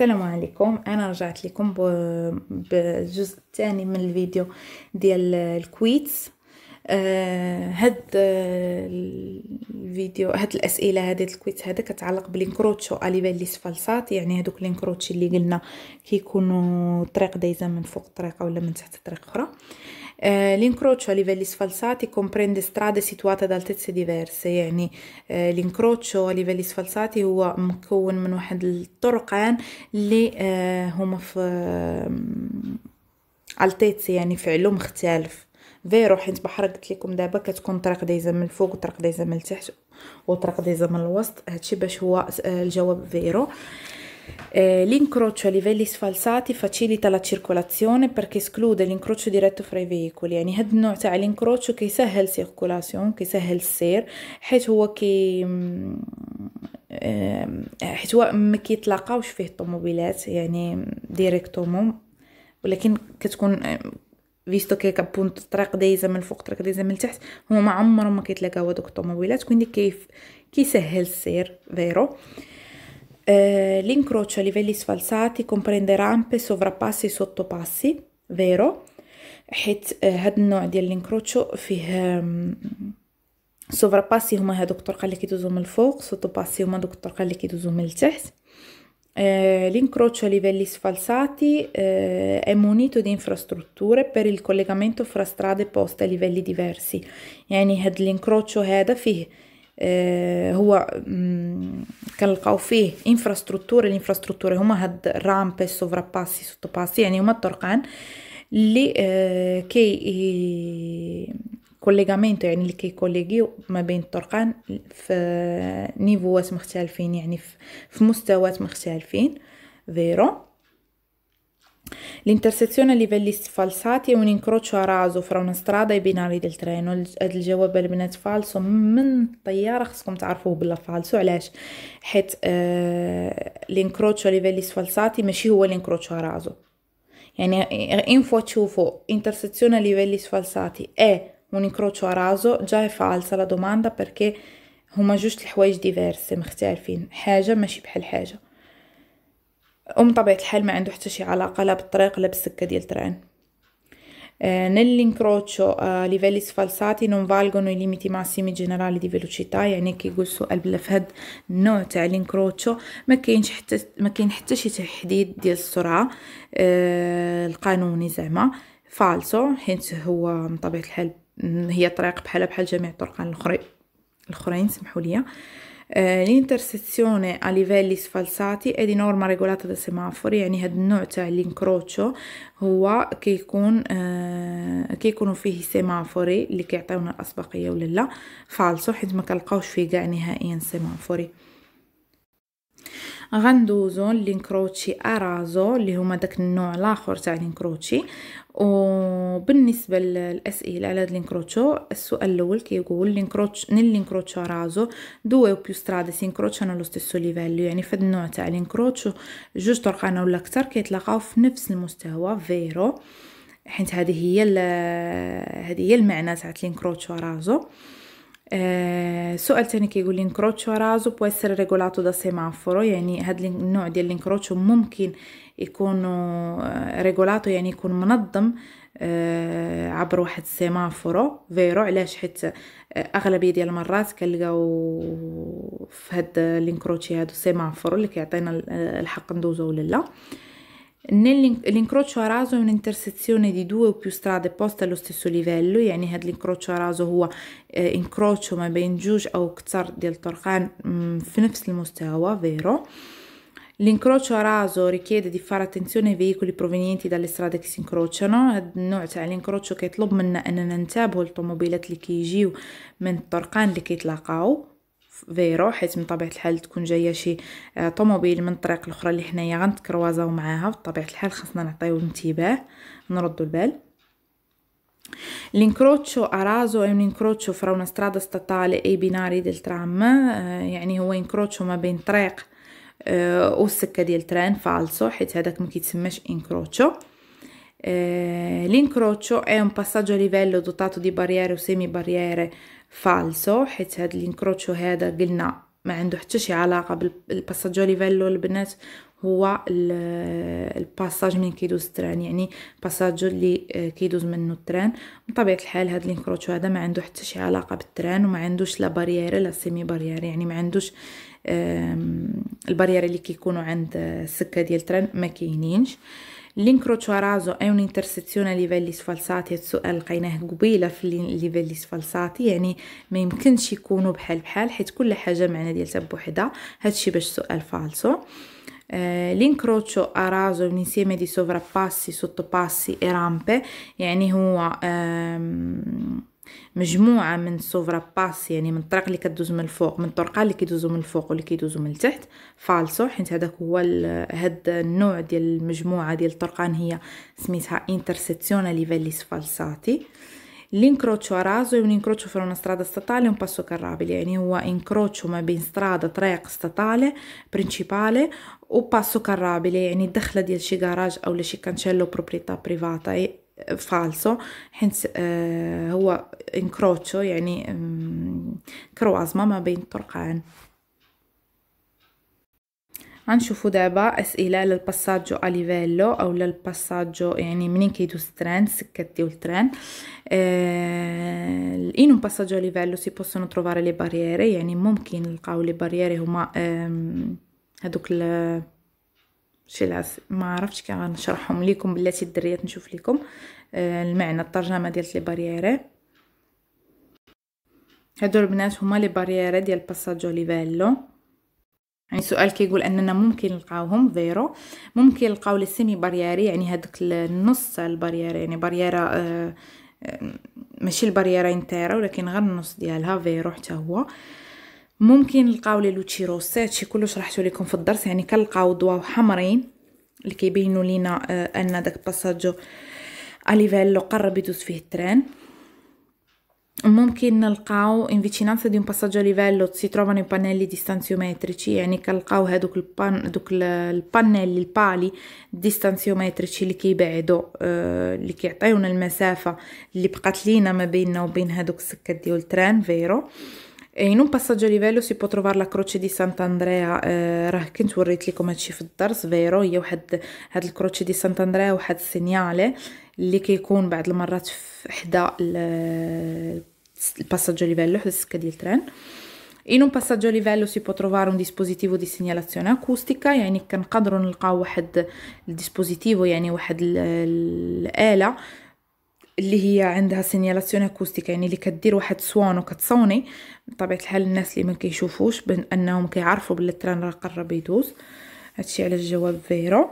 السلام عليكم انا رجعت لكم بالجزء الثاني من الفيديو ديال الكويت آه، هاد آه، الفيديو هاد الاسئله هاد الكويت هذا كتعلق بالانكروتشو اليباليس فالسات يعني هادوك الانكروتشي اللي قلنا كيكونوا طريق دايزه من فوق طريقه ولا من تحت طريق اخرى آه l'incrocio a livelli sfalsati comprende strade situate ad altezze diverse يعني آه l'incrocio a livelli sfalsati هو مكون من واحد الطرقان اللي آه هما في altezze يعني في علوم مختلف فيرو حيت بحر قلت لكم دابا كتكون طريق دايزه من الفوق وطريق دايزه من التحت وطريق دايزه من الوسط هادشي باش هو الجواب فيرو آه Eh, l'incrocio a livelli sfalsati facilita la circolazione perché esclude l'incrocio diretto fra i veicoli يعني هاد النوع تاع الانكروتش كيسهل سيركولاسيون كيسهل السير حيت هو كي حيت هو ما كيتلاقاوش فيه الطوموبيلات يعني ديريكتومون ولكن كتكون فيستو كيك بونت الطريق دايزه من الفوق الطريق دايزه من التحت هما ما عمرهم ما كيتلاقاو هذوك الطوموبيلات كون كيف كيسهل السير فيرو آه Eh, l'incrocio a livelli sfalsati comprende rampe, sovrappassi e sottopassi, vero? حيت هاد النوع ديال الانكروتشو فيه سوفراباسي هما هادوك الطرقه اللي كيدوزو من الفوق سوتوباسي هما دوك الطرقه اللي كيدوزو من التحت l'incrocio a livelli sfalsati eh, è munito di infrastrutture per il collegamento fra strade poste a livelli diversi يعني هاد l'incrocio هذا فيه آه، هو كنلقاو فيه انفراستركتور الانفراستركتور هما هاد الرامبي سوفرا باسي سوتو باسي يعني هما الطرقان اللي آه، كي كوليغامينتو يعني اللي كوليغيو ما بين الطرقان في نيفوات مختلفين يعني في مستويات مختلفين فيرو L'intersezione a livelli sfalsati è un incrocio a raso fra una strada e binari ديال ترين هاد الجواب البنات فالسو من الطياره خصكم تعرفوه بلا فالسو علاش حيت آه لينكروتشو ليفيلي سفالساتي ماشي هو لينكروتشو a raso يعني in فوا تشوفوا intersezione a livelli sfalsati è un incrocio a raso già è falsa la domanda perché هما جوج الحوايج ديفيرس مختلفين حاجه ماشي بحال حاجه ام طبيعة الحال ما عنده حتى شي علاقة لا بالطريق لا بالسكة ديال الترعن آه، نيلي كروتشو آه ليفيليس فالساتي نون فالغونو ليميتي ماسيمي جينيرالي دي فيلوشيتا يعني كيقول السؤال بلا في النوع تاع لين كروتشو ما كاينش حتى ما كاين حتى شي تحديد ديال السرعه آه، القانوني زعما فالسو حيت هو من طبيعه الحال هي طريق بحال بحال جميع الطرقان الاخرين الاخرين سمحوا لي آه l'intersezione a livelli sfalsati è di norma regolata da سمافوري يعني هاد النوع تاع الانكروتشو هو كيكون آه كيكونوا فيه سيمافوري اللي كيعطيونا الاسبقيه ولا لا فالسو حيت ما كنلقاوش فيه كاع نهائيا سيمافوري غندوزو لينكروتشي ارازو اللي هما داك النوع الاخر تاع لينكروتشي وبالنسبة للأسئلة على لينكروتشو السؤال الأول كيقول لينكروتش نل لينكروتشو رازو دue più بيو si incrociano allo stesso livello يعني فد النوع تاع لينكروتشو جوج طرقانة ولا أكثر كيتلاقاو في نفس المستوى فيرو حيت هذه هي هذه هي المعنى تاع لينكروتشو رازو آه سؤال تاني كيقول لينكروتشو رازو بو اسر ريغولاتو دا سيمافورو يعني هاد النوع ديال لينكروتشو ممكن يكون آه، ريغولاتو يعني يكون منظم آه، عبر واحد السيمافورو فيرو علاش حيت آه، اغلبيه ديال المرات كنلقاو في هاد لينكروتشي هادو السيمافورو اللي كيعطينا الحق ندوزو ولا لا l'incrocio a raso è un'intersezione di due o più strade بوست لو ستيسو ليفيلو يعني هاد لينكروتشو رازو هو انكروتشو ما بين جوج او اكثر ديال الطرقان في نفس المستوى فيرو l'incrocio a raso richiede di fare attenzione ai veicoli provenienti dalle strade che si incrociano هاد النوع تاع الانكروتشو كيطلب منا اننا نتابعوا الطوموبيلات اللي كيجيو من الطرقان اللي كيتلاقاو فيرو حيت من طبيعه الحال تكون جايه شي طوموبيل من الطريق الاخرى اللي حنايا غنتكروازاو معاها بطبيعه الحال خاصنا نعطيو انتباه نردو البال L'incrocio a raso è un incrocio fra una strada statale e i binari del tram, يعني eh, هو incrocio ma ben طريق او السكه ديال تران فالسو حيت هذاك ما كيتسماش انكروتشو أه، لينكروتشو اي أون باساجو ليفيلو دوطاتو دي بارييري او سيمي بارييري فالسو حيت هاد لينكروتشو هذا قلنا ما عنده حتى شي علاقه بالباساجو ليفيلو البنات هو الباساج من كيدوز التران يعني باساجو اللي أه، كيدوز منه التران من طبيعه الحال هاد لينكروتشو هذا ما عنده حتى شي علاقه بالتران وما عندوش لا باريير لا سيمي باريير يعني ما عندوش البارير اللي كيكونوا عند السكه ديال الترن ما كاينينش لينكروتشارازو اي اون انترسيزيونالي فاليس فالساتي هاد السؤال لقيناه قبيله في لي فاليس يعني ما يمكنش يكونوا بحال بحال حيت كل حاجه معنى ديالتها بوحدها هادشي باش سؤال فالسو لينكروتشو ارازو من raso دي insieme di sovrappassi sottopassi e يعني هو آه مجموعه من سوفرا باس يعني من الطرق اللي كدوز من الفوق من الطرقه اللي كيدوزو من الفوق واللي كيدوزو من التحت فالسو حيت هذاك هو هاد النوع ديال المجموعه ديال الطرقان هي سميتها انترسيزيونالي فاليس فالساتي l'incrocio a raso è e un incrocio fra una strada يعني هو انكروتشو ما بين سترادا طريق ستاتالي principale و باسو carrabile يعني الدخله ديال شي garage او شي كانشيلو بروبريتا بريفاتا فالسو حيت eh, هو انكروتشو يعني كروازما mm, ما بين الطرقان غنشوفو دابا اسئله للباساجو اليفيلو او للباساجو يعني منين كيدوز التران سكه ديال التران آه الانو باساجو اليفيلو سي بوسونو تروفاري لي باريري يعني ممكن نلقاو لي باريري هما هذوك إيه، شي العس ما عرفتش كي غنشرحهم لكم بلاتي الدريات نشوف لكم آه، المعنى الترجمه ديال لي باريري هادو البنات هما لي باريري ديال باساجو ليفالو يعني سؤال كيقول اننا ممكن نلقاوهم فيرو ممكن نلقاو لي سيمي بارييري يعني هذاك النص تاع الباريري يعني باريرا آه،, آه ماشي الباريرين انتيرا ولكن غير النص ديالها فيرو حتى هو ممكن نلقاو لي روسيت شي كلو شرحته لكم في الدرس يعني كنلقاو ضواو حمرين اللي كيبينوا لينا آه، ان داك باساجو اليفيلو قرب يدوز فيه التران ممكن نلقاو ان فيتشينانس دي اون باساجو ليفيلو سي si trovano i pannelli يعني كنلقاو هادوك البان دوك البانيل البالي ديستانسيومتريتشي اللي كيبعدوا آه اللي كيعطيونا المسافه اللي بقات لينا ما بيننا وبين هادوك السكات ديال التران فيرو in un passaggio a livello si può trovare la croce di سانتاندريا راه كنت وريت لكم هادشي في الدرس فيرو هي واحد هاد الكروتشي دي سانتاندريا واحد السينيالي اللي كيكون بعض المرات حدا الباساجو ليفيلو حدا السكه ديال التران In un passaggio a livello si può trovare un dispositivo di segnalazione acustica يعني كنقدروا نلقاو واحد الديسبوزيتيفو يعني واحد الآلة اللي هي عندها سينيالاسيون اكوستيك يعني اللي كدير واحد سوان وكتصوني بطبيعه الحال الناس اللي ما كيشوفوش بانهم كيعرفوا بلي التران راه قرب يدوز هادشي على الجواب فيرو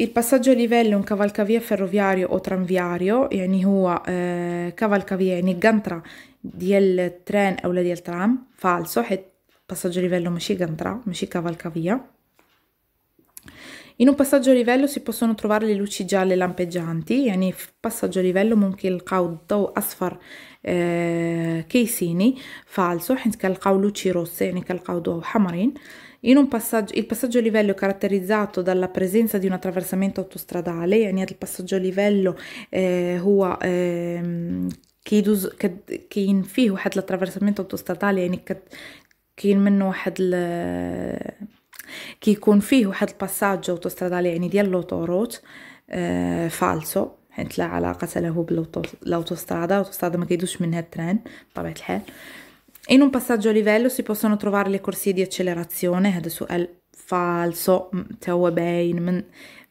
Il passaggio a livello un cavalcavia ferroviario o tranviario يعني هو كافالكافيا آه، يعني قنطرة ديال التران أولا ديال الترام فالسو حيت باساجو ليفيلو ماشي قنطرة ماشي كافالكافيا In un passaggio a livello si possono trovare le luci gialle lampeggianti, in un passaggio a livello ممكن نلقاو الضوء أصفر كيسيني فالسو حيت كنلقاو luci rosse يعني كنلقاو ضوء حمرين In un passaggio, il passaggio a livello è caratterizzato dalla presenza di un attraversamento autostradale, يعني هذا الباساجو livello eh, هو eh, كيدوز كاين فيه واحد الاترافيرسمنت autostradale, يعني كاين منه واحد كيكون فيه واحد الباساج اوتوسترادالي يعني ديال لوطوروت آه فالسو حيت لا علاقه له بالاوتوسترادا الاوتوسترادا ما كيدوش منها التران بطبيعه الحال in un passaggio a livello si possono trovare le corsie di accelerazione هذا سؤال فالسو حتى هو باين من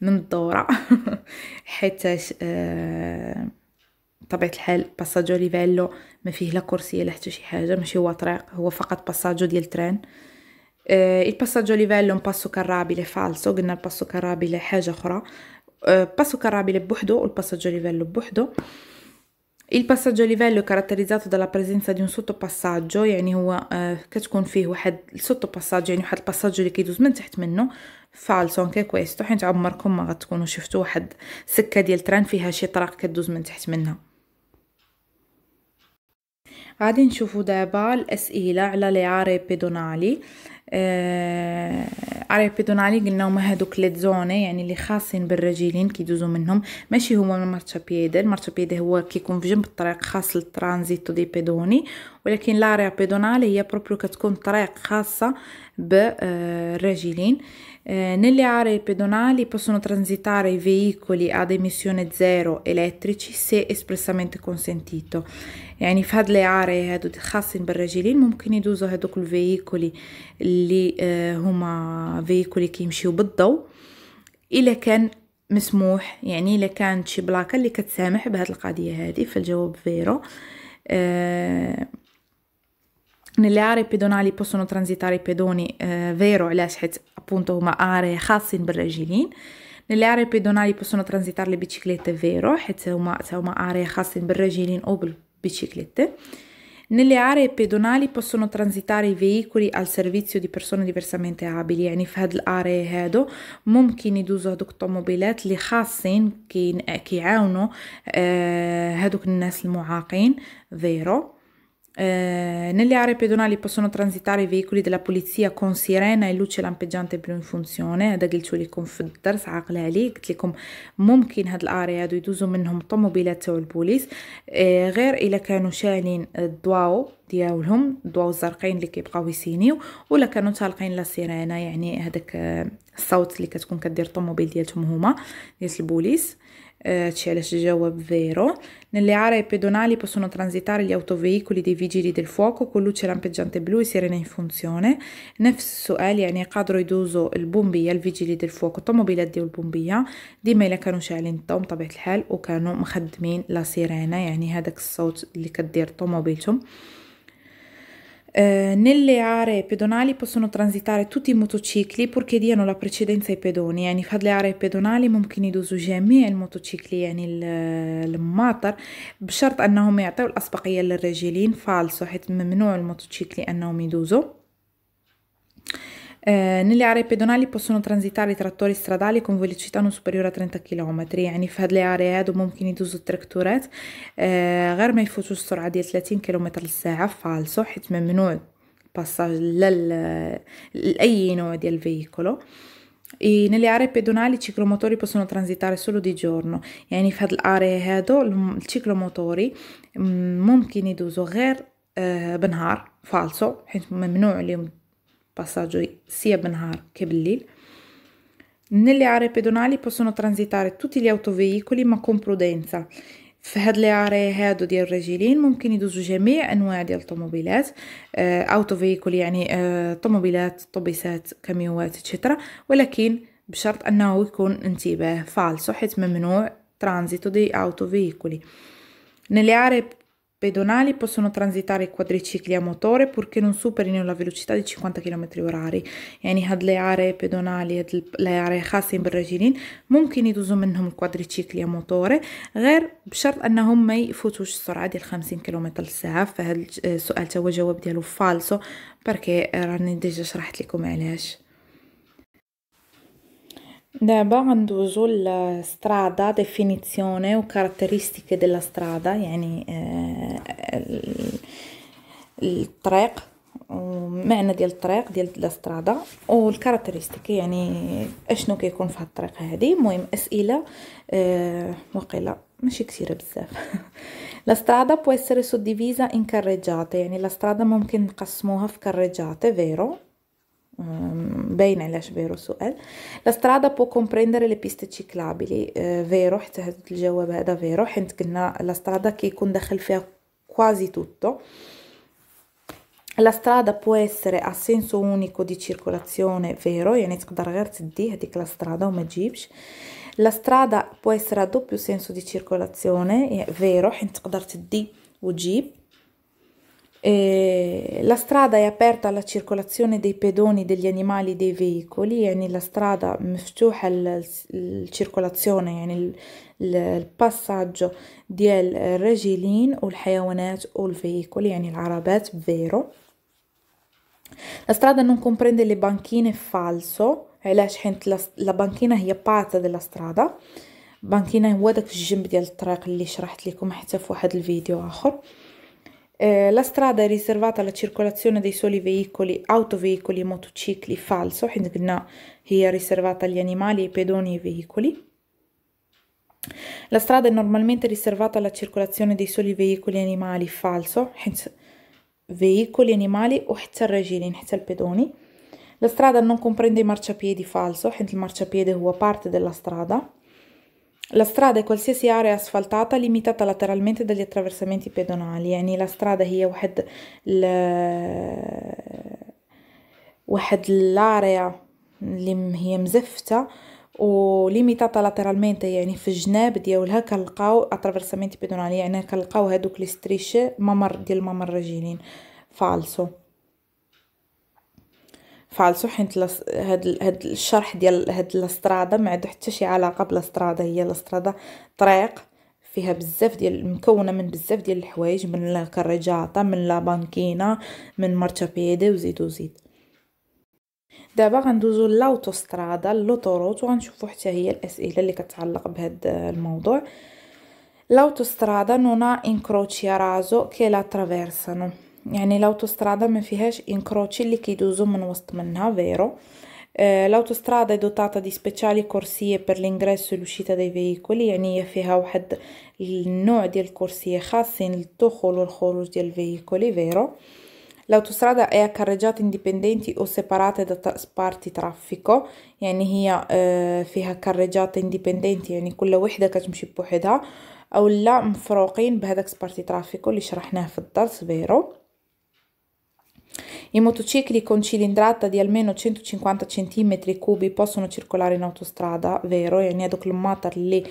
من الدوره حيت آه بطبيعه الحال باساجو ليفيلو ما فيه لا كرسي لا حتى شي حاجه ماشي هو طريق هو فقط باساجو ديال تران eh, il passaggio a livello è un passo carrabile falso che قلنا الباسو كرابيل حاجة أخرى passo carrabile buhdo il passaggio a livello buhdo. il passaggio a livello è caratterizzato dalla presenza di un sottopassaggio يعني هو كتكون فيه واحد السوتوباساج يعني واحد الباساج اللي كيدوز من تحت منه فالسو انكي كويستو حيت عمركم ما غتكونوا شفتوا واحد سكه ديال تران فيها شي طرق كدوز من تحت منها غادي نشوفوا دابا الاسئله على لي عاري بيدونالي قرية بيدونالي قلنا هما هادوك لي زوني يعني اللي خاصين بالراجلين كيدوزو منهم ماشي هما المارشا بيدا المارشا بيدا هو كيكون في جنب الطريق خاص للترانزيتو دي بيدوني ولكن لاريا بيدونالي هي بروبرو كتكون طريق خاصة بالراجلين nelle aree pedonali possono transitare veicoli ad emissione zero elettrici se espressamente consentito يعني في هاد العاري هادو خاصين بالراجلين ممكن يدوزو هادوك الفييكولي اللي آه، هما فييكولي كيمشيو بالضوء الا كان مسموح يعني الا كانت شي بلاكه اللي كتسامح بهاد القضيه هذه فالجواب فيرو آه nelle aree pedonali possono transitare i pedoni علاش حيت appunto هما aree خاصين بالراجلين لي aree بيدونالي بوسونو ترانزيتار لي بيتشيكليت فيرو حيت هما هما aree خاصين بالراجلين او biciclette. Nelle aree pedonali possono transitare i veicoli al servizio di persone diversamente abili يعني في هاد الأريا هادو ممكن يدوزو هادوك الطوموبيلات اللي خاصين كيعاونوا هادوك الناس المعاقين ذيرو Eh, nelle aree pedonali possono transitare i veicoli della polizia con sirena e luce lampeggiante blu in funzione هذا قلتو لكم في الدرس عاقله عليه قلت لكم ممكن هاد الاري هادو يدوزو منهم الطوموبيلات تاع البوليس eh, غير الا كانوا شالين الضواو ديالهم الضواو الزرقين اللي كيبقاو يسينيو ولا كانوا تالقين لا سيرينا يعني هذاك الصوت اللي كتكون كدير الطوموبيل ديالتهم هما ديال البوليس eh, CLSG Web Vero. Nelle aree pedonali possono transitare gli autoveicoli dei vigili del fuoco con luce lampeggiante blu e sirene in funzione. نفس سؤال يعني قادروا يدوزوا البومبية الفيجيلي ديال الفوق الطوموبيلات ديال البومبية ديما الا كانوا شاعلين الضو بطبيعة الحال وكانوا مخدمين لا سيرينا يعني هذاك الصوت اللي كدير طوموبيلتهم eh, nelle aree pedonali possono transitare tutti i motocicli purché diano la precedenza ai pedoni. يعني في هاد الأريا pedonali ممكن يدوزوا جميع الموتوسيكل يعني المماطر بشرط أنهم يعطيو الأسبقية للراجلين فالسو حيت ممنوع الموتوسيكلي أنهم يدوزوا eh, nelle aree pedonali possono transitare i trattori stradali con velocità non superiore a 30 كم يعني في هاد الاري هادو ممكن يدوزوا التراكتورات آه غير ما يفوتوا السرعه ديال 30 كيلومتر للساعه فالصو حيت ممنوع باساج لل... لاي نوع ديال فييكولو E nelle aree pedonali i ciclomotori possono transitare solo di giorno يعني في هاد الاري هادو الciclomotori ممكن يدوزوا غير بنهار فالصو حيت ممنوع عليهم passaggio sia Benhar che Bellil. Nelle aree pedonali possono transitare tutti gli autoveicoli ma con prudenza فهاد لي اري هادو ديال الرجلين ممكن يدوزو جميع انواع ديال الطوموبيلات آه اوتو فيكول يعني آه طوموبيلات طوبيسات كاميوات اتشترا ولكن بشرط انه يكون انتباه فالسو حيت ممنوع ترانزيتو دي اوتو فيكولي نلي اري pedonali possono transitare i quadricicli a motore purché non superino la velocità di 50 km/h يعني هاد العارة pedonali هاد العارة خاصة بالراجلين ممكن يدوزو منهم الكوادريتشيكلي موتوري غير بشرط انهم ما يفوتوش السرعة ديال 50 كم الساعة فهاد السؤال توا جواب ديالو فالسو بركي راني ديجا شرحت لكم علاش دابا غندوزو للstrada definizione و caratteristiche della strada يعني الطريق معنى ديال الطريق ديال لا سترادا والكاركتيرستيك يعني اشنو كيكون في هاد الطريق هادي المهم اسئله أه وقيلا ماشي كثيره بزاف لا سترادا può essere suddivisa in carreggiate يعني لا سترادا ممكن نقسموها في كاريجاته فيرو باينة علاش فيرو السؤال لا سترادا بو كومبريندر لي بيست سيكلابيلي فيرو حتى هذا الجواب هذا فيرو حيت قلنا لا سترادا كيكون داخل فيها quasi tutto la strada può essere a senso unico di circolazione vero يعني تقدر غير تدي هذيك la strada وما تجيبش la strada può essere a doppio senso di circolazione vero حيت تقدر تدي وتجيب E la strada è aperta alla circolazione dei pedoni, degli animali, dei veicoli, يعني nella strada مفتوحة للcircolazione يعني الباساجو ديال الراجلين والحيوانات والفيكول يعني العربات فيرو La strada non comprende le banchine falso علاش حيت لا بانكينا هي بارت ديال لا strada بانكينا هو داك الجنب ديال الطريق اللي شرحت لكم حتى في واحد الفيديو اخر Eh, la strada è riservata alla circolazione dei soli veicoli, autoveicoli e motocicli falso, hindgna è riservata agli animali, ai pedoni e ai veicoli. La strada è normalmente riservata alla circolazione dei soli veicoli e animali falso, veicoli, animali o ragilin, pedoni. La strada non comprende i marciapiedi falso, il marciapiede è parte della strada. La strada è qualsiasi area asfaltata limitata lateralmente dagli attraversamenti pedonali يعني la strada هي واحد ال واحد الاريا اللي هي مزفتة وليميتاتا لاترالمنت يعني في الجناب ديالها كنلقاو اترافيرسامنتي بيدونالي يعني كنلقاو هادوك لي ستريشي ممر ديال الممر الرجلين فالسو فعلصو حيت لس... هاد هاد الشرح ديال هاد الاستراده ما عندو حتى شي علاقه بالاستراده هي الاستراده طريق فيها بزاف ديال مكونه من بزاف ديال الحوايج من لا كريجاطه من لا بانكينا من مارتشابيدي وزيد وزيد دابا غندوزو لاوتوسترادا لوطوروت وغنشوفو حتى هي الاسئله اللي كتعلق بهذا الموضوع L'autostrada نونا انكروتشيا رازو كي لا ترافيرسانو يعني l'autostrada ma fihash incroci li che iduso من وسط منها vero eh, l'autostrada è dotata di speciali corsie per l'ingresso e l'uscita dei veicoli يعني فيها واحد النوع ديال الكرسية خاصين للدخول والخروج ديال veicoli vero L'autostrada è a carreggiate indipendenti o separate da parti traffico يعني هي فيها carreggiate indipendenti يعني كل وحدة كتمشي بوحدها أو لا مفروقين بهذاك سبارتي ترافيكو اللي شرحناه في الدرس فيرو i motocicli con cilindrata di almeno 150 cm3 possono circolare in autostrada, vero, يعني كيلومتر اللي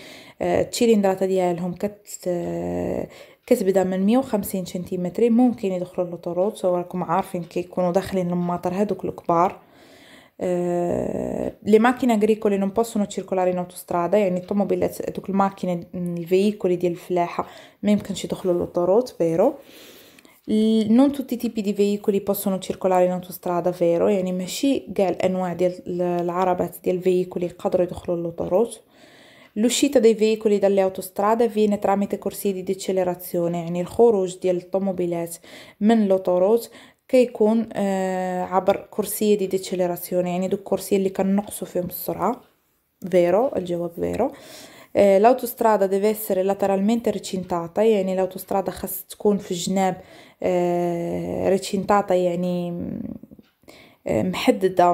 التشيلندرات ديالهم كت كتبدا من 150 سنتيمتر ممكن يدخلوا للطرود راكم عارفين كيكونوا داخلين الماطر هذوك الكبار Uh, le macchine agricole non possono circolare in autostrada يعني الطوموبيلات دوك الماكينه الفييكولي ديال الفلاحه ما يمكنش يدخلوا للطرود فيرو non tutti i tipi di veicoli possono circolare in autostrada vero يعني ماشي كاع الانواع ديال العربات ديال الفيكولي يقدروا يدخلوا للطرق l'uscita dei veicoli dalle autostrade avviene tramite corsie di decelerazione يعني الخروج ديال الطوموبيلات من لوطوروت كيكون عبر كرسيه دي ديتشيليراسيون يعني دوك الكرسيه اللي كنقصوا فيهم السرعه فيرو الجواب فيرو آه eh, الاوتوسترادا deve essere لاترالمنت recintata يعني الاوتوسترادا خاص تكون في الجناب آه recintata يعني محدده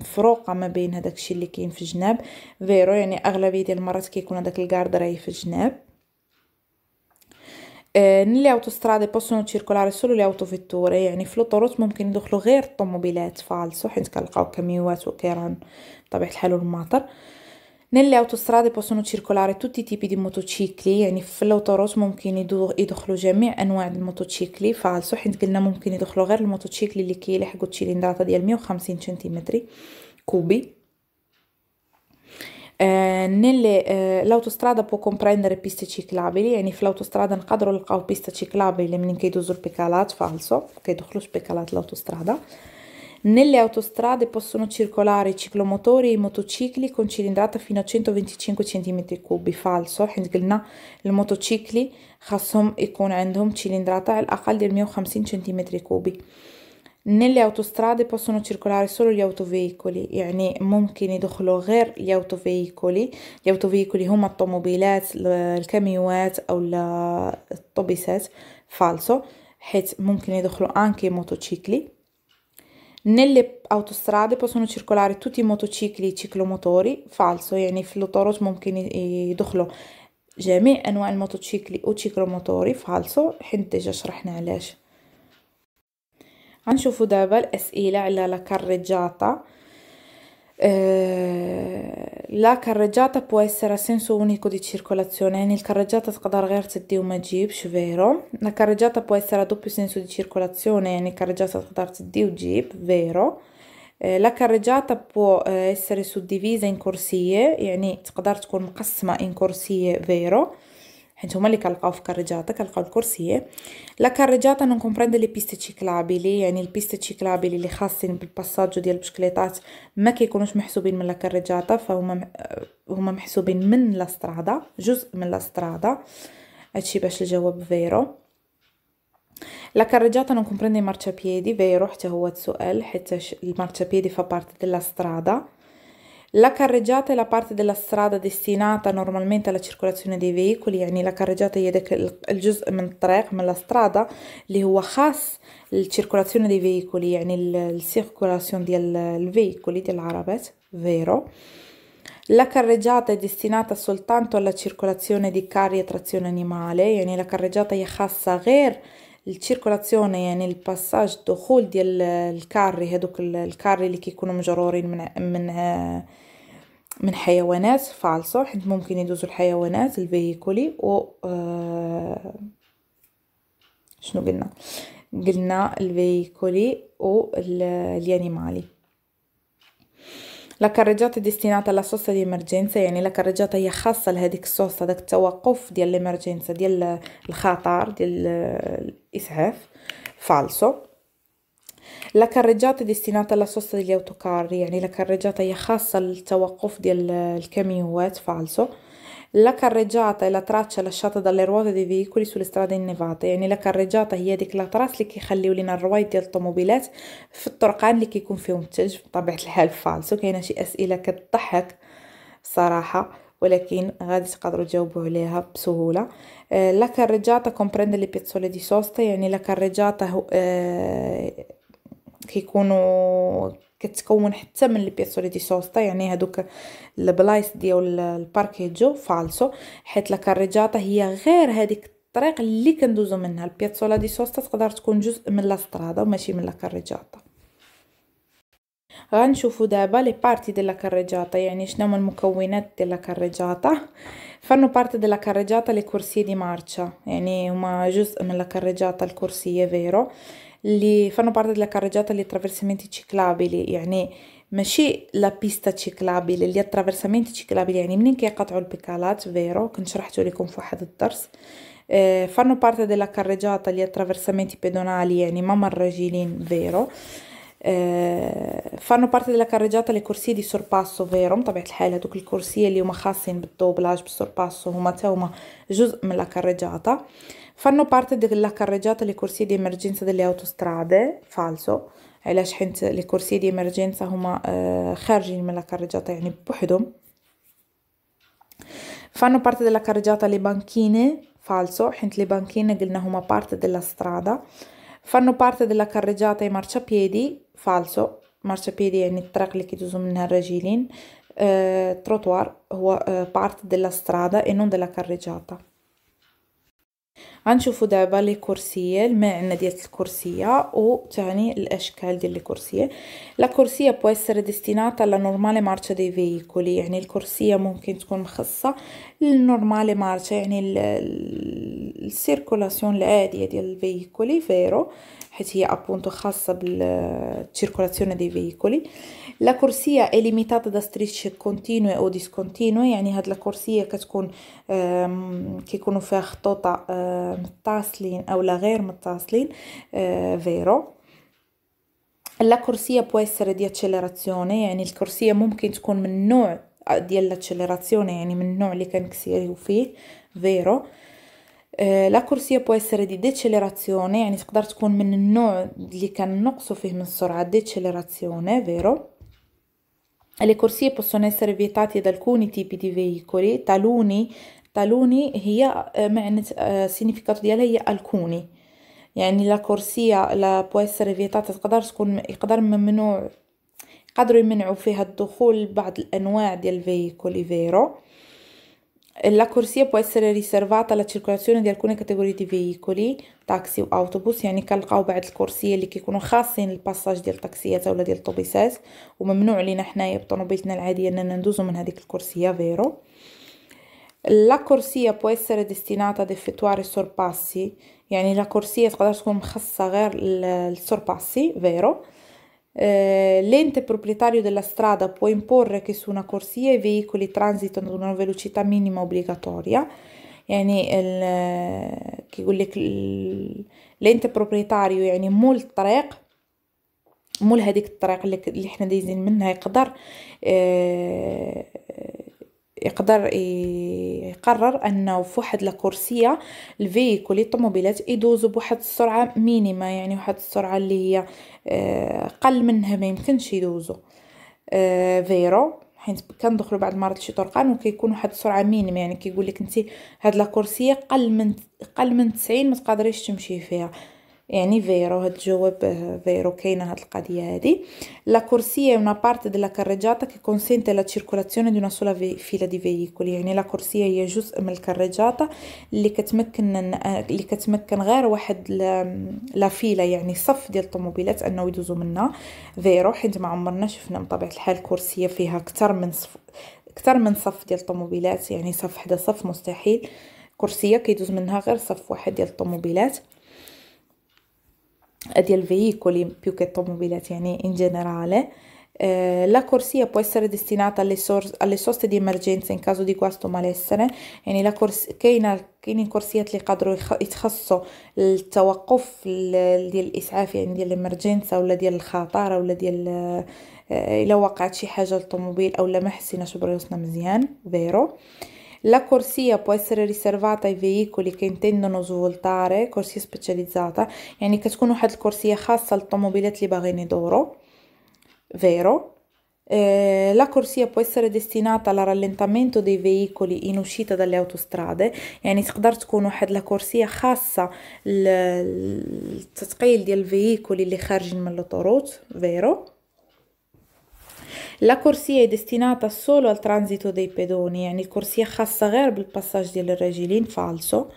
مفروقه ما بين هذاك الشيء اللي كاين في الجناب فيرو يعني اغلبيه ديال المرات كيكون هذاك الكارد راهي في الجناب نلي اوتوسترادي بوسون تيركولاري سولو لي اوتو فيتوري يعني في لوطوروت ممكن يدخلوا غير الطوموبيلات فالصو حيت كنلقاو كاميوات وكيران بطبيعه الحال والماطر nelle autostrade possono circolare tutti i tipi di motocicli يعني في الاوتوروس ممكن يدخلوا جميع انواع الموتوسيكلي فالسو حيت قلنا ممكن يدخلوا غير الموتوسيكلي اللي كيلحقوا التشيلندراتا ديال 150 سنتيمتر cubi Eh, nelle, eh, l'autostrada può comprendere piste ciclabili يعني في الاوتوسترادا نقدروا نلقاو بيستا ciclabile منين كيدوزو البيكالات فالسو كيدخلوا البيكالات الاوتوسترادا nelle autostrade possono circolare ciclomotori e motocicli con cilindrata fino a 125 cm3 falso حيت قلنا الموتوسيكلي خاصهم يكون عندهم cilindrata على الأقل del 150 cm3 nelle autostrade possono circolare solo gli autoveicoli يعني ممكن يدخلوا غير gli autoveicoli gli autoveicoli هما الطوموبيلات الكاميوات أو الطوبيسات falso حيت ممكن يدخلوا anche i motocicli nelle autostrade possono circolare tutti i motocicli ciclomotori falso يعني في الطرق ممكن يدخلوا جميع أنواع الموتوسيكل وتشيكلوموتوري فالسو حيت ديجا شرحنا علاش غنشوفو دابا الأسئلة على لاكار ريجاتا Eh, la carreggiata può essere a senso unico di circolazione, nel carreggiata تقدر غير تدي وما vero? La carreggiata può essere a doppio senso di circolazione, nel carreggiata تقدر تدي وتجيب, vero? آه, eh, la carreggiata può eh, essere suddivisa in corsie, يعني تقدر تكون مقسمة in corsie, vero? insomma le Calcaf carreggiata, Calcaf corsie. La carreggiata non comprende le piste ciclabili, يعني البيست ciclabili اللي خاصين بالباساج ديال البشكليطات ما كيكونوش محسوبين من لا كاريجاتا فهما هما محسوبين من لا سترادا جزء من لا سترادا هادشي باش الجواب فيرو La carreggiata non comprende i marciapiedi, vero? حتى هو السؤال حيت المارشابيدي fa parte della strada. La carreggiata è la parte della strada destinata normalmente alla circolazione dei veicoli, يعني la carreggiata هي داك الجزء من الطريق من la strada اللي هو dei veicoli يعني ال circulation ديال ال veicoli ديال العربات vero la carreggiata è destinata soltanto alla circolazione di carri a trazione animale يعني la carreggiata هي خاصة غير التيركولاسيون يعني الباساج الدخول ديال الكاري هذوك الكاري اللي كيكونوا مجرورين من من من حيوانات فالصو حيت ممكن يدوزوا الحيوانات الفيكولي و آه، شنو قلنا قلنا الفيكولي و الانيمالي لا كاريجات ديستينات لا صوص دي امرجنسا يعني لا كاريجات هي خاصة لهذيك الصوص داك التوقف ديال الامرجنسا ديال الخطر ديال الاسعاف فالسو لا كاريجات ديستينات لا صوص ديال اوتوكار يعني لا كاريجات هي خاصة للتوقف ديال الكاميوات فالسو La carreggiata è la traccia lasciata dalle ruote dei veicoli sulle strade innevate. يعني الكراجات هي ديك الأطراس اللي كيخليو لينا الروايد ديال الطوموبيلات في الطرقان اللي كيكون فيهم الثلج بطبيعة الحال فالسو كاينه شي أسئلة كتضحك صراحة ولكن غادي تقدروا تجاوبوا عليها بسهوله آه لا كاريجاتا كومبريند لي بيتسولي دي سوستا يعني لا كاريجاتا آه كيكونوا كتكون حتى من بيسو دي سوستا يعني هادوك البلايص ديال الباركيجو فالسو حيت لا كاريجاتا هي غير هذيك الطريق اللي كندوزو منها البياتسولا دي سوستا تقدر تكون جزء من لا سترادا وماشي من لا كاريجاتا غنشوفو دابا لي بارتي ديال لا كاريجاتا يعني شنو هما المكونات ديال لا كاريجاتا فانو بارتي ديال لا كاريجاتا لي كورسي دي مارشا يعني هما جزء من لا كاريجاتا الكورسيه فيرو اللي fanno parte della carreggiata gli attraversamenti ciclabili يعني ماشي لا بيستا ciclabile اللي attraversamenti ciclabili يعني منين كيقطعوا البيكالات فيرو كنت شرحته لكم في واحد الدرس eh, fanno parte della carreggiata gli attraversamenti pedonali يعني ممر راجلين فيرو آه فانو بارتي ديال الكاريجاتا لي كورسي دي سورباسو فيروم طبيعه الحال هذوك الكرسي اللي هما خاصين بالدوبلاج بالسورباسو هما تا هما جزء من لا كاريجاتا Fanno parte della carreggiata le corsie di emergenza delle autostrade, falso, le corsie di emergenza دي ايمرجنسا من لا كارجاتا يعني بوحدهم fanno parte della carreggiata le banchine falso حيت le banchine قلنا هما parte della strada fanno parte della carreggiata i marciapiedi falso marciapiedi يعني الطريق اللي كيدوزو منها الراجلين uh, trottoir uh, parte della strada e non della carreggiata غنشوفو دابا لي كورسيه الماعنه ديال الكرسيه وتعني الاشكال ديال لي كورسيه لا كورسيه può essere destinata alla normale marcia dei veicoli يعني الكرسيه ممكن تكون مخصصه للنورمالي مارشا يعني السيركولاسيون العاديه ديال الفيكولي فيرو حيث هي appunto خاصة بالcircolazione dei veicoli la corsia è limitata da strisce continue أو discontinue يعني هاد الكرسية كتكون كيكونوا فيها خطوطة متصلين أو لا غير متصلين vero لا كرسية può essere di accelerazione يعني الكرسية ممكن تكون من نوع ديال l'accelerazione يعني من النوع اللي كنكسيريو فيه vero eh, la corsia può essere di decelerazione يعني تقدر تكون من النوع اللي كنقصوا فيه من السرعة decelerazione vero le corsie possono essere vietate da alcuni tipi di veicoli taluni taluni هي معنى eh, eh, significato di هي alcuni يعني لا كرسية لا può essere vietata تقدر تكون يقدر ممنوع يقدروا يمنعوا فيها الدخول بعض الانواع ديال الفيكولي vero la corsia può essere riservata alla circolazione di alcune categorie di veicoli, taxi واوتوبوس يعني كنلقاو بعض الكرسية اللي كيكونوا خاصين للباساج ديال الطاكسيات ولا ديال الطوبيسات وممنوع لينا حنايا بطوموبيلتنا العادية اننا ندوزو من هذيك الكرسية vero La corsia può essere destinata ad effettuare sorpassi, يعني la corsia تقدر تكون مخصصة غير للسورباسي vero eh, l'ente proprietario della strada può imporre che su una corsia i veicoli transitano ad una velocità minima obbligatoria. Yani el, che le, l'ente proprietario يعني مول الطريق مول هذيك الطريق اللي, اللي حنا دايزين منها يقدر اه يقدر يقرر انه في واحد لاكورسيه الفيكول الطوموبيلات يدوزوا بواحد السرعه مينيما يعني واحد السرعه اللي هي آه، قل منها ما يمكنش يدوزوا آه، فيرو حيت كندخلوا بعض المرات شي طرقان وكيكون واحد السرعه مينيما يعني كيقول لك انت هاد لاكورسيه قل من قل من 90 ما تقدريش تمشي فيها يعني فيرو هتجاوب فيرو كاينه هاد القضيه هادي لا هي اون بارت della carreggiata che consente la circolazione di una sola فيلا دي فييكول يعني لا كورسيه هي جزء من الكراجاطه اللي كتمكن آه، اللي كتمكن غير واحد لا فيلا يعني صف ديال الطوموبيلات انه يدوزو منها فيرو حيت ما عمرنا شفنا بطبيعه الحال كورسي فيها اكثر من صف اكثر من صف ديال الطوموبيلات يعني صف حدا صف مستحيل كرسيه كيدوز منها غير صف واحد ديال الطوموبيلات أه، ديال veicoli بيو كي automobili يعني ان جينيرال لا la بو اسر ديستيناتا لي سورس دي soste ان كازو دي caso di يعني لا كورس كاينه كاينين كرسيات اللي قادروا يتخصصوا التوقف ديال الاسعاف يعني ديال الامرجنسا ولا ديال الخطر ولا ديال أه، الا وقعت شي حاجه للطوموبيل اولا ما حسيناش براسنا مزيان فيرو La corsia può essere riservata ai veicoli che intendono svoltare corsia specializzata يعني كتكون واحد الكرسية خاصة للطوموبيلات اللي باغيين d'oro, vero eh, la corsia può essere destinata al rallentamento dei veicoli in uscita dalle autostrade يعني تقدر تكون واحد la corsia خاصه للتثقيل ديال الفييكول اللي خارجين من الطرود vero la corsia è destinata solo al transito dei pedoni, يعني corsia خاصة غير بالpassaggio delle regilin falso.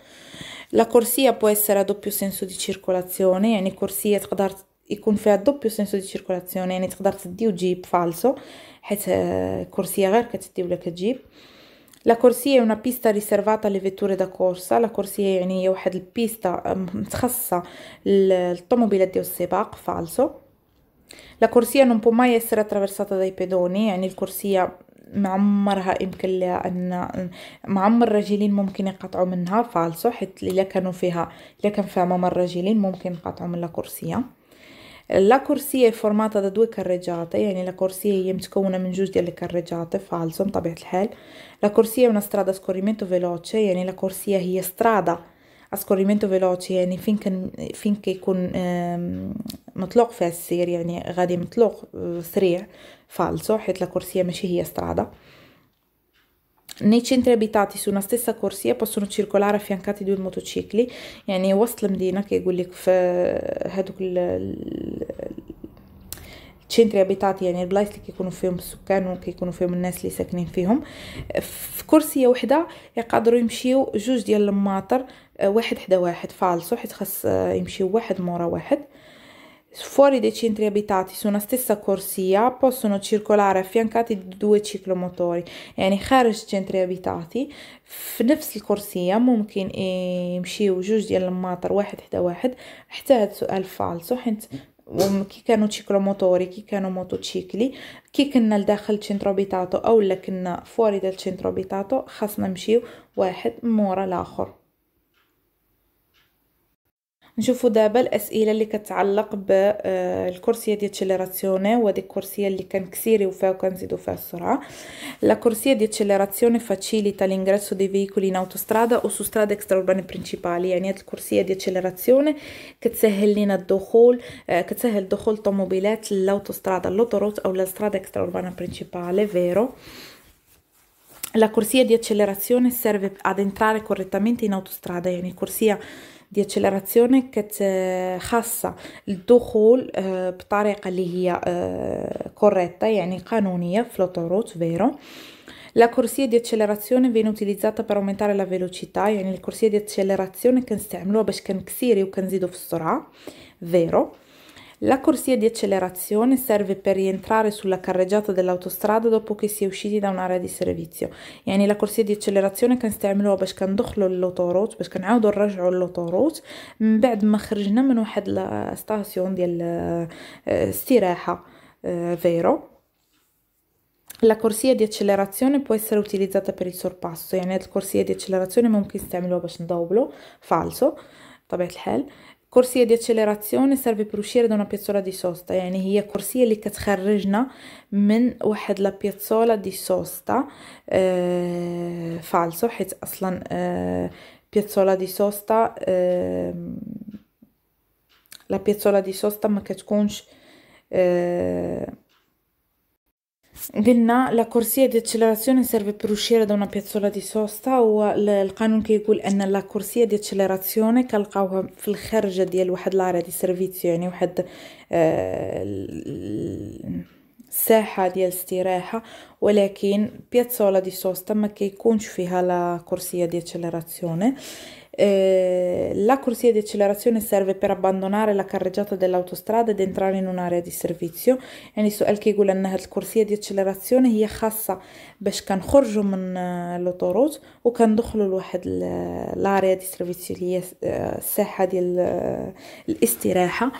La corsia può essere a doppio senso di circolazione, يعني corsia تقدر يكون فيها doppio senso di circolazione, يعني تقدر تدي وتجيب falso, حيت كرسية غير كتدي ولا كتجيب. La corsia è una pista riservata alle vetture da corsa, la corsia يعني هي واحد البيستا متخصصة للطوموبيلات ديال السباق falso. La corsia non può mai essere attraversata dai pedoni يعني eh, الكرسية معمرها يمكن لها ان معمر رجلين ممكن يقطعوا منها فالسو حيت الا كانوا فيها الا كان فيها ممر رجلين ممكن يقطعوا من لا كرسيه لا كورسيه فورماتا دا دوي يعني لا كورسيه هي متكونه من جوج ديال الكاريجاتي فالسو بطبيعه الحال لا يعني هي من سترادا سكوريمنتو فيلوتشي يعني لا كورسيه هي سترادا a scorrimento veloce يعني فين كان فين كيكون مطلوق فيها السير يعني غادي مطلوق سريع فالسو حيت لا ماشي هي استرادا Nei centri abitati su una stessa corsia possono circolare affiancati due motocicli يعني وسط المدينة كيقول لك في هذوك centri abitati يعني البلايص اللي كيكونوا فيهم السكان وكيكونوا فيهم الناس اللي ساكنين فيهم في كرسيه وحده يقدروا يمشيو جوج ديال الماطر واحد حدا واحد فالسو حيت خاص آه، يمشي واحد مورا واحد فوري dei سنتري abitati su una stessa corsia possono circolare affiancati di due ciclomotori يعني خارج centri ابيتاتي في نفس الكرسية ممكن يمشيو جوج ديال الماطر واحد حدا واحد حتى هاد سؤال فالسو حيت كي كانوا تشيكلوموتوري كي كانوا موتوتشيكلي كي كنا لداخل تشينترو بيتاتو اولا كنا فوري ديال تشينترو بيتاتو خاصنا نمشيو واحد مورا الاخر نشوفوا دابا الاسئله اللي كتعلق بالكرسيه ديال تشيليراتسيوني وهذيك الكرسيه اللي كنكسيريو فيها وكنزيدو فيها السرعه la corsia di accelerazione facilita l'ingresso dei veicoli in autostrada o su strade extraurbane principali يعني هاد الكرسيه ديال التشيليراتسيوني كتسهل لينا الدخول كتسهل دخول الطوموبيلات للاوتوسترادا لوتوروت او la strada extraurbana principale vero la corsia di accelerazione serve ad entrare correttamente in autostrada يعني corsia دي اكسلراسيون كتخاصه الدخول بطريقه اللي هي كوريتا يعني قانونيه في لوتوروت فيرو La corsia di accelerazione viene utilizzata per aumentare la velocità, يعني الكرسية ديال التشيليراسيون كنستعملوها باش كنكسيري وكنزيدو في السرعة فيرو la corsia di accelerazione serve per rientrare sulla carreggiata dell'autostrada dopo che si è usciti da un'area di servizio يعني لا كرسي ديال التليراتسيون كنستعملوها باش كندخلوا للوتوروت باش كنعاودوا نرجعوا للوتوروت من بعد ما خرجنا من واحد ستاسيون ديال استراحه فيرو La corsia di accelerazione può essere utilizzata per il sorpasso, يعني هاد الكرسية ديال التليراتسيون ممكن نستعملوها باش ندوبلو فالسو بطبيعة الحال كرسية دي اتشيليراتسيون سيرفي بروشير دون بيتسولا دي سوستا يعني هي كرسية اللي كتخرجنا من واحد لا بيتسولا دي سوستا آه فالسو حيت اصلا آه بيتسولا دي سوستا آه لا بيتسولا دي سوستا ما كتكونش آه قلنا لا كورسيه دي اتشليراسيون سيرفي per uscire da بيتسولا دي سوستا هو القانون كيقول ان لا كورسيه دي اتشليراسيون كنلقاوها في الخارجه ديال واحد لاري دي سيرفيسيو يعني واحد آه ساحة ديال استراحة ولكن بياتسولا دي سوستا ما كيكونش فيها لا كورسية ديال آه Eh, la corsia di accelerazione serve per abbandonare la carreggiata dell'autostrada ed entrare in unarea دي سيرفيسيو يعني سؤال كيقول ان هاد الكرسيه ديال هي خاصه باش كنخرجوا من لوطوروت وكندخلوا لواحد لاريا دي سيرفيسيو اللي هي الساحه ديال الاستراحه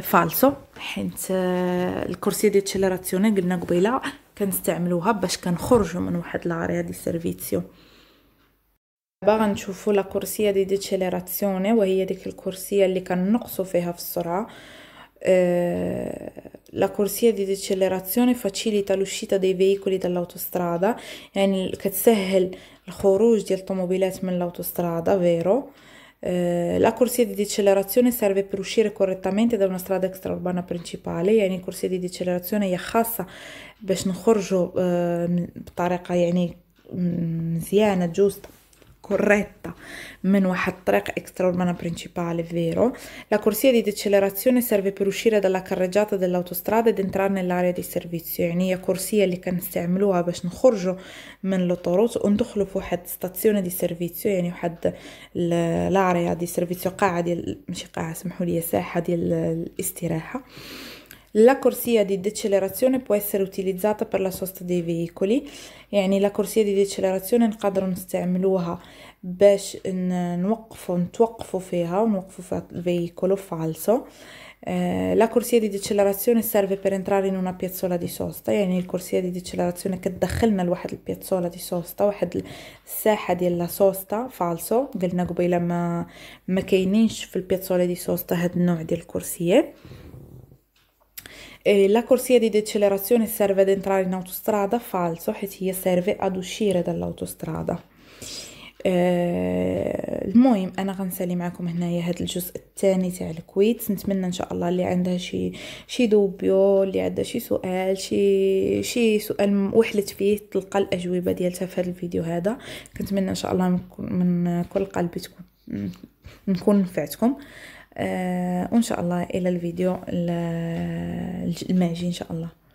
فالسو حيت الكرسي ديال الشلراسيون قلنا قبيله كنستعملوها باش كنخرجوا من واحد لاريا دي سيرفيسيو بقى غنشوفوا لا كورسيه دي ديسيليراسيون وهي ديك الكورسيه اللي كنقصوا فيها في السرعه la corsia di decelerazione facilita l'uscita dei veicoli dall'autostrada يعني كتسهل الخروج ديال الطوموبيلات من l'autostrada vero eh, la corsia di decelerazione serve per uscire correttamente da una strada extraurbana principale يعني corsia di decelerazione هي خاصه باش نخرجوا بطريقه يعني مزيانه جوست corretta meno hat track extraurmana principale, vero? La corsia di decelerazione serve per uscire dalla carreggiata dell'autostrada ed entrare nell'area di servizio يعني هي كورسية اللي كنستعملوها باش نخرجوا من لوطوروت وندخلوا في واحد ستاسيون دي سيرفيسيو يعني واحد لاريا دي سيرفيسيو قاعة ديال ماشي قاعة سمحوا لي ساحة ديال الاستراحة La corsia di decelerazione può essere utilizzata per la sosta dei veicoli يعني لا كرسية دي ديتشليراسيون نقدروا نستعملوها باش نوقفوا نتوقفوا فيها ونوقفوا في الفيكولو falso eh, la corsia di decelerazione serve per entrare in una piazzola di sosta يعني الكرسية دي ديتشليراسيون كتدخلنا لواحد البيازولا دي سوستا واحد الساحة ديال لا سوستا falso قلنا قبيله ما ما كاينينش في البيازولا دي سوستا هاد النوع ديال الكرسيات eh, la corsia di decelerazione serve ad entrare in autostrada, falso, che هي e serve ad uscire dall'autostrada آه المهم انا غنسالي معكم هنايا هذا الجزء الثاني تاع الكويت نتمنى ان شاء الله اللي عندها شي شي دوبيو اللي عندها شي سؤال شي شي سؤال وحلت فيه تلقى الاجوبه ديالتها في هذا الفيديو هذا كنتمنى ان شاء الله من كل قلبي تكون نكون نفعتكم آه، وان شاء الله الى الفيديو المعجي ان شاء الله